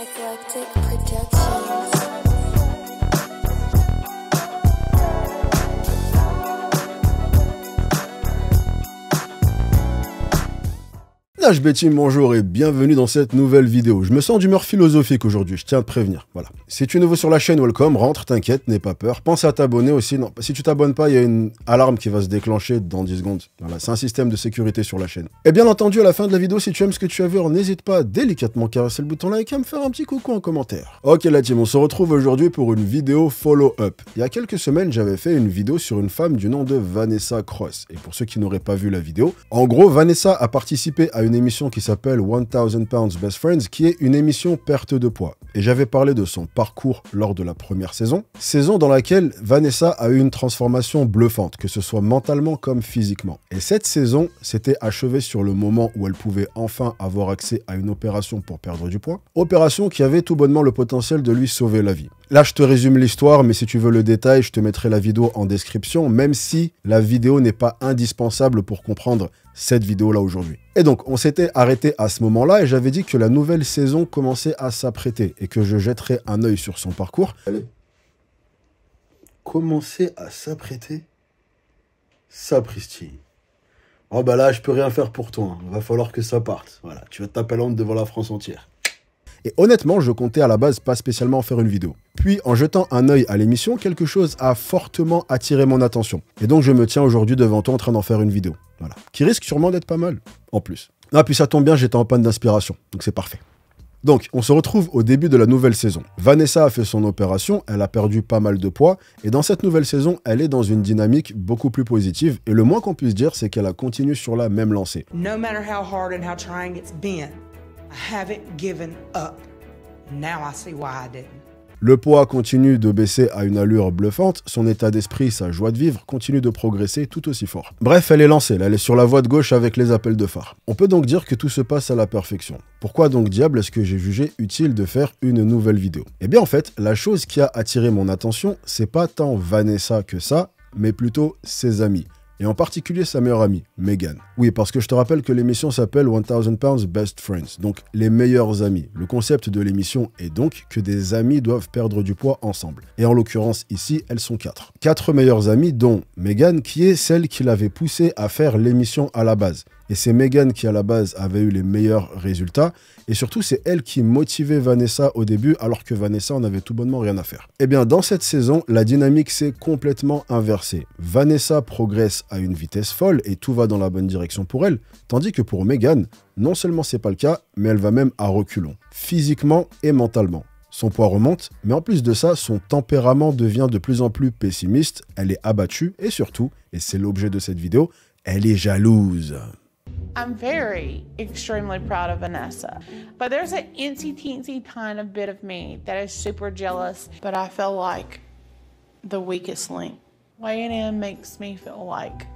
Eclectic Productions. Betty, bonjour et bienvenue dans cette nouvelle vidéo. Je me sens d'humeur philosophique aujourd'hui, je tiens à te prévenir. Voilà. Si tu es nouveau sur la chaîne, welcome, rentre, t'inquiète, n'aie pas peur. Pense à t'abonner aussi. Non, si tu t'abonnes pas, il y a une alarme qui va se déclencher dans 10 secondes. Voilà, c'est un système de sécurité sur la chaîne. Et bien entendu, à la fin de la vidéo, si tu aimes ce que tu as vu, n'hésite pas à délicatement caresser le bouton like et à me faire un petit coucou en commentaire. Ok la team, on se retrouve aujourd'hui pour une vidéo follow-up. Il y a quelques semaines, j'avais fait une vidéo sur une femme du nom de Vanessa Cross. Et pour ceux qui n'auraient pas vu la vidéo, en gros, Vanessa a participé à une émission qui s'appelle 1000 Pounds Best Friends, qui est une émission perte de poids. Et j'avais parlé de son parcours lors de la première saison, saison dans laquelle Vanessa a eu une transformation bluffante, que ce soit mentalement comme physiquement. Et cette saison s'était achevée sur le moment où elle pouvait enfin avoir accès à une opération pour perdre du poids, opération qui avait tout bonnement le potentiel de lui sauver la vie. Là, je te résume l'histoire, mais si tu veux le détail, je te mettrai la vidéo en description, même si la vidéo n'est pas indispensable pour comprendre cette vidéo-là aujourd'hui. Et donc, on s'était arrêté à ce moment-là et j'avais dit que la nouvelle saison commençait à s'apprêter et que je jetterais un œil sur son parcours. Commencer à s'apprêter Sapristi. Oh bah là, je peux rien faire pour toi. Hein. Va falloir que ça parte. Voilà, tu vas te taper devant la France entière. Et honnêtement, je comptais à la base pas spécialement en faire une vidéo. Puis, en jetant un œil à l'émission, quelque chose a fortement attiré mon attention. Et donc, je me tiens aujourd'hui devant toi en train d'en faire une vidéo. Voilà. Qui risque sûrement d'être pas mal, en plus. Ah, puis ça tombe bien, j'étais en panne d'inspiration. Donc, c'est parfait. Donc, on se retrouve au début de la nouvelle saison. Vanessa a fait son opération, elle a perdu pas mal de poids, et dans cette nouvelle saison, elle est dans une dynamique beaucoup plus positive, et le moins qu'on puisse dire, c'est qu'elle a continué sur la même lancée. No matter how hard and how trying it's been, le poids continue de baisser à une allure bluffante, son état d'esprit, sa joie de vivre continue de progresser tout aussi fort. Bref, elle est lancée, elle est sur la voie de gauche avec les appels de phare. On peut donc dire que tout se passe à la perfection. Pourquoi donc diable est-ce que j'ai jugé utile de faire une nouvelle vidéo Eh bien en fait, la chose qui a attiré mon attention, c'est pas tant Vanessa que ça, mais plutôt ses amis et en particulier sa meilleure amie, Megan. Oui, parce que je te rappelle que l'émission s'appelle 1000 Pounds Best Friends, donc les meilleurs amis. Le concept de l'émission est donc que des amis doivent perdre du poids ensemble. Et en l'occurrence, ici, elles sont quatre. Quatre meilleures amies, dont Megan, qui est celle qui l'avait poussé à faire l'émission à la base. Et c'est Megan qui, à la base, avait eu les meilleurs résultats. Et surtout, c'est elle qui motivait Vanessa au début, alors que Vanessa en avait tout bonnement rien à faire. Et eh bien, dans cette saison, la dynamique s'est complètement inversée. Vanessa progresse à une vitesse folle et tout va dans la bonne direction pour elle, tandis que pour Megan, non seulement c'est pas le cas, mais elle va même à reculons, physiquement et mentalement. Son poids remonte, mais en plus de ça, son tempérament devient de plus en plus pessimiste, elle est abattue et surtout, et c'est l'objet de cette vidéo, elle est jalouse. I'm very extremely proud of Vanessa, but there's an bit of me that is super jealous, but I like the weakest link. makes me feel like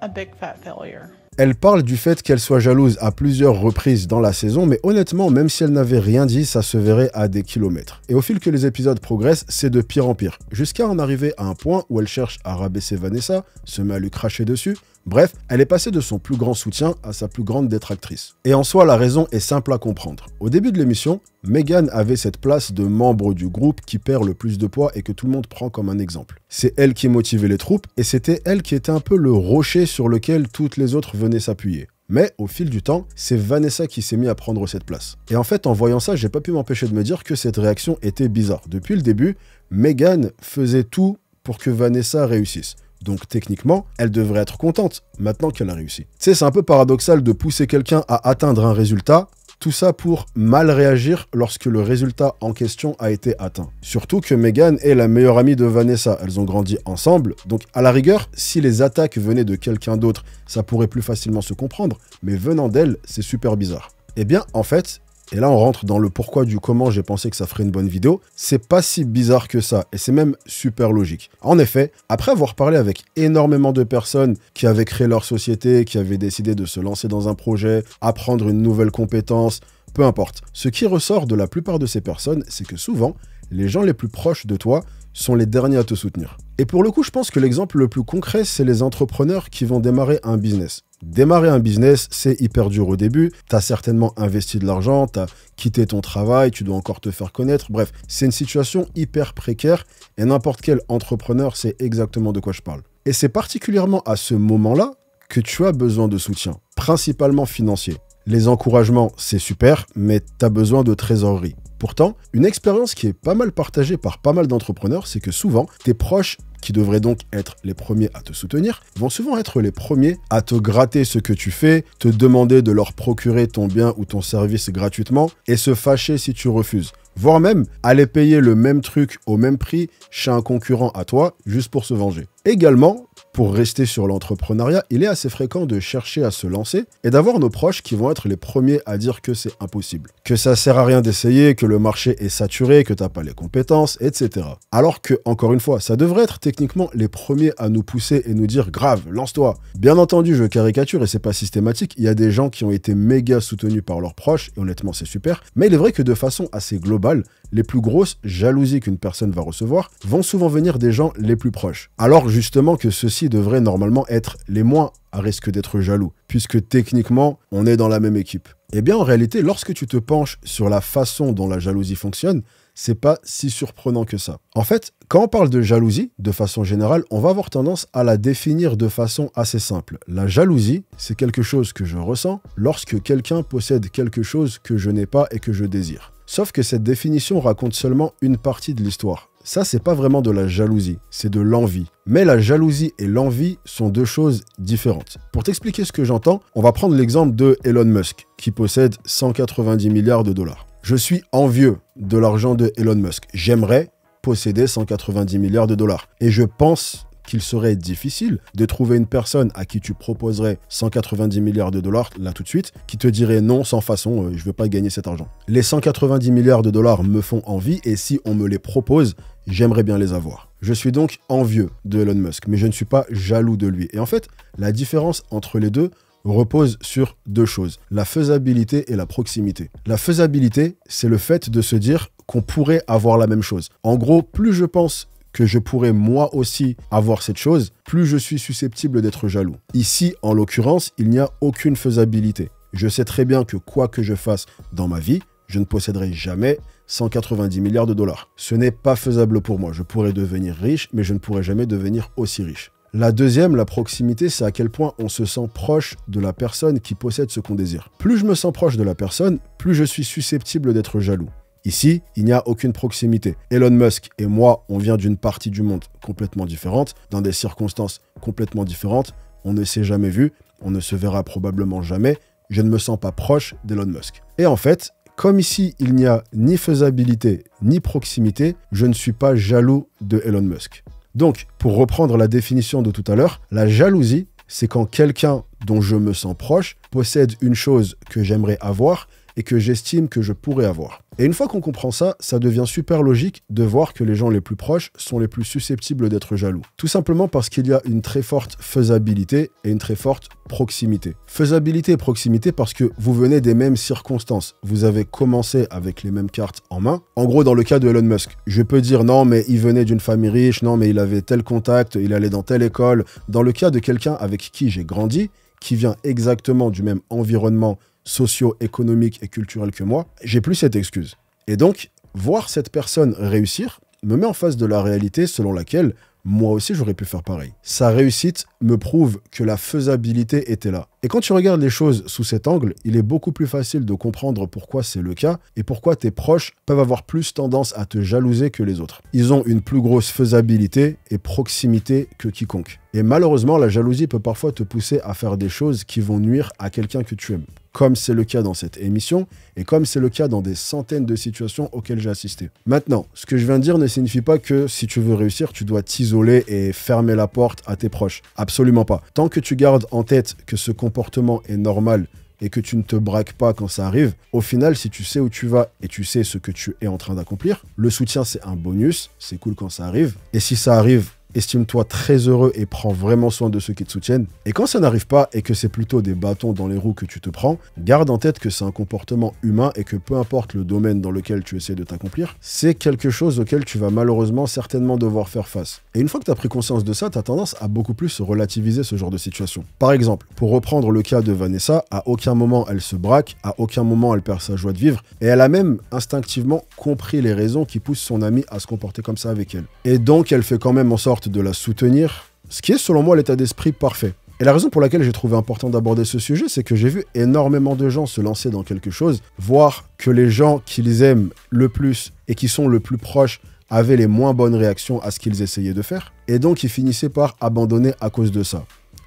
a big fat failure. Elle parle du fait qu'elle soit jalouse à plusieurs reprises dans la saison, mais honnêtement, même si elle n'avait rien dit, ça se verrait à des kilomètres. Et au fil que les épisodes progressent, c'est de pire en pire, jusqu'à en arriver à un point où elle cherche à rabaisser Vanessa, se met à lui cracher dessus, Bref, elle est passée de son plus grand soutien à sa plus grande détractrice. Et en soi, la raison est simple à comprendre. Au début de l'émission, Megan avait cette place de membre du groupe qui perd le plus de poids et que tout le monde prend comme un exemple. C'est elle qui motivait les troupes et c'était elle qui était un peu le rocher sur lequel toutes les autres venaient s'appuyer. Mais au fil du temps, c'est Vanessa qui s'est mis à prendre cette place. Et en fait, en voyant ça, j'ai pas pu m'empêcher de me dire que cette réaction était bizarre. Depuis le début, Megan faisait tout pour que Vanessa réussisse. Donc techniquement, elle devrait être contente maintenant qu'elle a réussi. Tu sais, c'est un peu paradoxal de pousser quelqu'un à atteindre un résultat tout ça pour mal réagir lorsque le résultat en question a été atteint. Surtout que Megan est la meilleure amie de Vanessa, elles ont grandi ensemble, donc à la rigueur, si les attaques venaient de quelqu'un d'autre, ça pourrait plus facilement se comprendre, mais venant d'elle, c'est super bizarre. Eh bien, en fait, et là, on rentre dans le pourquoi du comment j'ai pensé que ça ferait une bonne vidéo. C'est pas si bizarre que ça, et c'est même super logique. En effet, après avoir parlé avec énormément de personnes qui avaient créé leur société, qui avaient décidé de se lancer dans un projet, apprendre une nouvelle compétence, peu importe. Ce qui ressort de la plupart de ces personnes, c'est que souvent, les gens les plus proches de toi sont les derniers à te soutenir. Et pour le coup, je pense que l'exemple le plus concret, c'est les entrepreneurs qui vont démarrer un business. Démarrer un business, c'est hyper dur au début. Tu as certainement investi de l'argent, tu as quitté ton travail, tu dois encore te faire connaître. Bref, c'est une situation hyper précaire et n'importe quel entrepreneur sait exactement de quoi je parle. Et c'est particulièrement à ce moment-là que tu as besoin de soutien, principalement financier. Les encouragements, c'est super, mais tu as besoin de trésorerie. Pourtant, une expérience qui est pas mal partagée par pas mal d'entrepreneurs, c'est que souvent, tes proches qui devraient donc être les premiers à te soutenir, vont souvent être les premiers à te gratter ce que tu fais, te demander de leur procurer ton bien ou ton service gratuitement et se fâcher si tu refuses voire même aller payer le même truc au même prix chez un concurrent à toi juste pour se venger. Également, pour rester sur l'entrepreneuriat, il est assez fréquent de chercher à se lancer et d'avoir nos proches qui vont être les premiers à dire que c'est impossible, que ça sert à rien d'essayer, que le marché est saturé, que t'as pas les compétences, etc. Alors que, encore une fois, ça devrait être techniquement les premiers à nous pousser et nous dire grave, lance-toi. Bien entendu, je caricature et c'est pas systématique, il y a des gens qui ont été méga soutenus par leurs proches et honnêtement c'est super, mais il est vrai que de façon assez globale, les plus grosses jalousies qu'une personne va recevoir vont souvent venir des gens les plus proches. Alors justement que ceci devraient normalement être les moins à risque d'être jaloux, puisque techniquement, on est dans la même équipe. Eh bien, en réalité, lorsque tu te penches sur la façon dont la jalousie fonctionne, c'est pas si surprenant que ça. En fait, quand on parle de jalousie, de façon générale, on va avoir tendance à la définir de façon assez simple. La jalousie, c'est quelque chose que je ressens lorsque quelqu'un possède quelque chose que je n'ai pas et que je désire. Sauf que cette définition raconte seulement une partie de l'histoire ça c'est pas vraiment de la jalousie, c'est de l'envie. Mais la jalousie et l'envie sont deux choses différentes. Pour t'expliquer ce que j'entends, on va prendre l'exemple de Elon Musk, qui possède 190 milliards de dollars. Je suis envieux de l'argent de Elon Musk. J'aimerais posséder 190 milliards de dollars. Et je pense qu'il serait difficile de trouver une personne à qui tu proposerais 190 milliards de dollars là tout de suite, qui te dirait non sans façon, je euh, je veux pas gagner cet argent. Les 190 milliards de dollars me font envie et si on me les propose, j'aimerais bien les avoir. Je suis donc envieux de Elon Musk, mais je ne suis pas jaloux de lui. Et en fait, la différence entre les deux repose sur deux choses, la faisabilité et la proximité. La faisabilité, c'est le fait de se dire qu'on pourrait avoir la même chose. En gros, plus je pense que je pourrais moi aussi avoir cette chose, plus je suis susceptible d'être jaloux. Ici, en l'occurrence, il n'y a aucune faisabilité. Je sais très bien que quoi que je fasse dans ma vie, je ne posséderai jamais 190 milliards de dollars. Ce n'est pas faisable pour moi. Je pourrais devenir riche, mais je ne pourrais jamais devenir aussi riche. La deuxième, la proximité, c'est à quel point on se sent proche de la personne qui possède ce qu'on désire. Plus je me sens proche de la personne, plus je suis susceptible d'être jaloux. Ici, il n'y a aucune proximité. Elon Musk et moi, on vient d'une partie du monde complètement différente, dans des circonstances complètement différentes. On ne s'est jamais vu, on ne se verra probablement jamais. Je ne me sens pas proche d'Elon Musk. Et en fait, comme ici, il n'y a ni faisabilité ni proximité, je ne suis pas jaloux de Elon Musk. Donc, pour reprendre la définition de tout à l'heure, la jalousie, c'est quand quelqu'un dont je me sens proche possède une chose que j'aimerais avoir et que j'estime que je pourrais avoir. Et une fois qu'on comprend ça, ça devient super logique de voir que les gens les plus proches sont les plus susceptibles d'être jaloux. Tout simplement parce qu'il y a une très forte faisabilité et une très forte proximité. Faisabilité et proximité parce que vous venez des mêmes circonstances. Vous avez commencé avec les mêmes cartes en main. En gros, dans le cas de Musk, je peux dire non, mais il venait d'une famille riche, non, mais il avait tel contact, il allait dans telle école. Dans le cas de quelqu'un avec qui j'ai grandi, qui vient exactement du même environnement socio économiques et culturels que moi, j'ai plus cette excuse. Et donc, voir cette personne réussir me met en face de la réalité selon laquelle moi aussi j'aurais pu faire pareil. Sa réussite me prouve que la faisabilité était là. Et quand tu regardes les choses sous cet angle, il est beaucoup plus facile de comprendre pourquoi c'est le cas et pourquoi tes proches peuvent avoir plus tendance à te jalouser que les autres. Ils ont une plus grosse faisabilité et proximité que quiconque. Et malheureusement, la jalousie peut parfois te pousser à faire des choses qui vont nuire à quelqu'un que tu aimes comme c'est le cas dans cette émission et comme c'est le cas dans des centaines de situations auxquelles j'ai assisté. Maintenant, ce que je viens de dire ne signifie pas que si tu veux réussir, tu dois t'isoler et fermer la porte à tes proches. Absolument pas. Tant que tu gardes en tête que ce comportement est normal, et que tu ne te braques pas quand ça arrive, au final, si tu sais où tu vas et tu sais ce que tu es en train d'accomplir, le soutien c'est un bonus, c'est cool quand ça arrive. Et si ça arrive estime-toi très heureux et prends vraiment soin de ceux qui te soutiennent. Et quand ça n'arrive pas et que c'est plutôt des bâtons dans les roues que tu te prends, garde en tête que c'est un comportement humain et que peu importe le domaine dans lequel tu essaies de t'accomplir, c'est quelque chose auquel tu vas malheureusement certainement devoir faire face. Et une fois que tu as pris conscience de ça, tu as tendance à beaucoup plus relativiser ce genre de situation. Par exemple, pour reprendre le cas de Vanessa, à aucun moment elle se braque, à aucun moment elle perd sa joie de vivre, et elle a même instinctivement compris les raisons qui poussent son ami à se comporter comme ça avec elle. Et donc elle fait quand même en sorte de la soutenir, ce qui est selon moi l'état d'esprit parfait. Et la raison pour laquelle j'ai trouvé important d'aborder ce sujet, c'est que j'ai vu énormément de gens se lancer dans quelque chose, voir que les gens qu'ils aiment le plus et qui sont le plus proches avaient les moins bonnes réactions à ce qu'ils essayaient de faire, et donc ils finissaient par abandonner à cause de ça.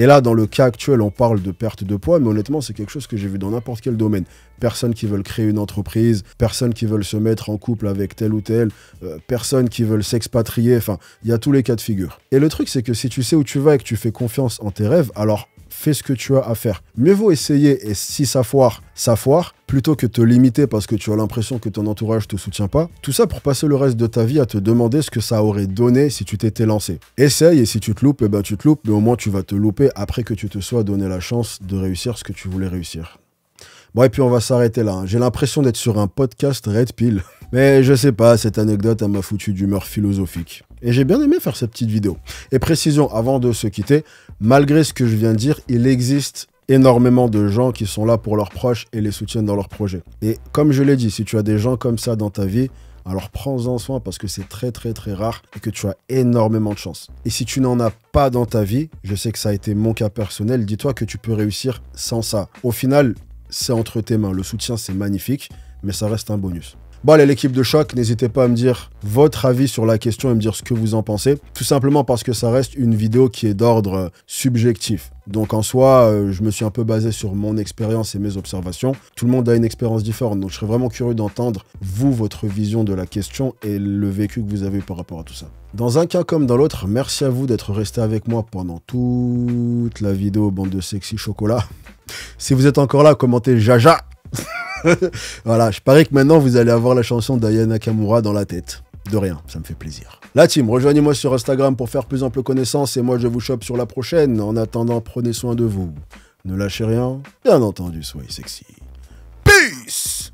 Et là, dans le cas actuel, on parle de perte de poids, mais honnêtement, c'est quelque chose que j'ai vu dans n'importe quel domaine. Personne qui veulent créer une entreprise, personnes qui veulent se mettre en couple avec tel ou tel, euh, personne personnes qui veulent s'expatrier, enfin, il y a tous les cas de figure. Et le truc, c'est que si tu sais où tu vas et que tu fais confiance en tes rêves, alors fais ce que tu as à faire. Mieux vaut essayer et si ça foire, ça foire, plutôt que te limiter parce que tu as l'impression que ton entourage te soutient pas. Tout ça pour passer le reste de ta vie à te demander ce que ça aurait donné si tu t'étais lancé. Essaye et si tu te loupes, eh ben tu te loupes, mais au moins tu vas te louper après que tu te sois donné la chance de réussir ce que tu voulais réussir. Bon, et puis on va s'arrêter là. Hein. J'ai l'impression d'être sur un podcast Red Pill. Mais je sais pas, cette anecdote, m'a foutu d'humeur philosophique. Et j'ai bien aimé faire cette petite vidéo. Et précision, avant de se quitter, malgré ce que je viens de dire, il existe énormément de gens qui sont là pour leurs proches et les soutiennent dans leurs projets. Et comme je l'ai dit, si tu as des gens comme ça dans ta vie, alors prends-en soin parce que c'est très très très rare et que tu as énormément de chance. Et si tu n'en as pas dans ta vie, je sais que ça a été mon cas personnel, dis-toi que tu peux réussir sans ça. Au final, c'est entre tes mains. Le soutien, c'est magnifique, mais ça reste un bonus. Bon, allez, l'équipe de choc, n'hésitez pas à me dire votre avis sur la question et me dire ce que vous en pensez. Tout simplement parce que ça reste une vidéo qui est d'ordre euh, subjectif. Donc en soi, euh, je me suis un peu basé sur mon expérience et mes observations. Tout le monde a une expérience différente, donc je serais vraiment curieux d'entendre, vous, votre vision de la question et le vécu que vous avez par rapport à tout ça. Dans un cas comme dans l'autre, merci à vous d'être resté avec moi pendant toute la vidéo, bande de sexy chocolat. si vous êtes encore là, commentez Jaja voilà, je parie que maintenant vous allez avoir la chanson d'Ayana Kamura dans la tête. De rien, ça me fait plaisir. La team, rejoignez-moi sur Instagram pour faire plus ample connaissance et moi je vous chope sur la prochaine. En attendant, prenez soin de vous. Ne lâchez rien, bien entendu, soyez sexy. Peace!